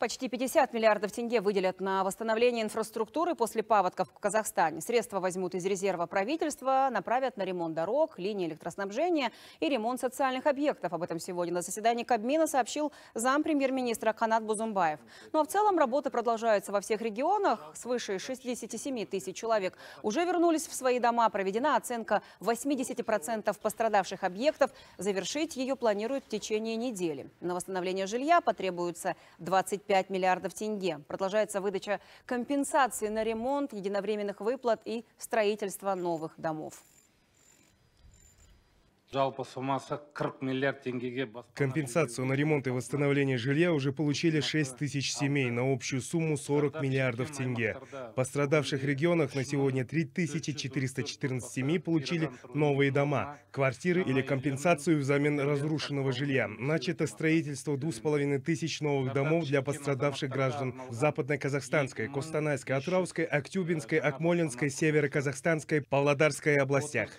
Почти 50 миллиардов тенге выделят на восстановление инфраструктуры после паводков в Казахстане. Средства возьмут из резерва правительства, направят на ремонт дорог, линий электроснабжения и ремонт социальных объектов. Об этом сегодня на заседании Кабмина сообщил зампремьер-министра Канат Бузумбаев. Ну а в целом работы продолжаются во всех регионах. Свыше 67 тысяч человек уже вернулись в свои дома. Проведена оценка 80% пострадавших объектов. Завершить ее планируют в течение недели. На восстановление жилья потребуется 25 5 миллиардов тенге. Продолжается выдача компенсации на ремонт, единовременных выплат и строительство новых домов. Компенсацию на ремонт и восстановление жилья уже получили 6 тысяч семей на общую сумму 40 миллиардов тенге. В пострадавших регионах на сегодня 3414 семей получили новые дома, квартиры или компенсацию взамен разрушенного жилья. Начато строительство 2,5 тысяч новых домов для пострадавших граждан в западно Казахстанской, Костанайской, Атраусской, Актюбинской, Акмолинской, Северо-Казахстанской, Павлодарской областях.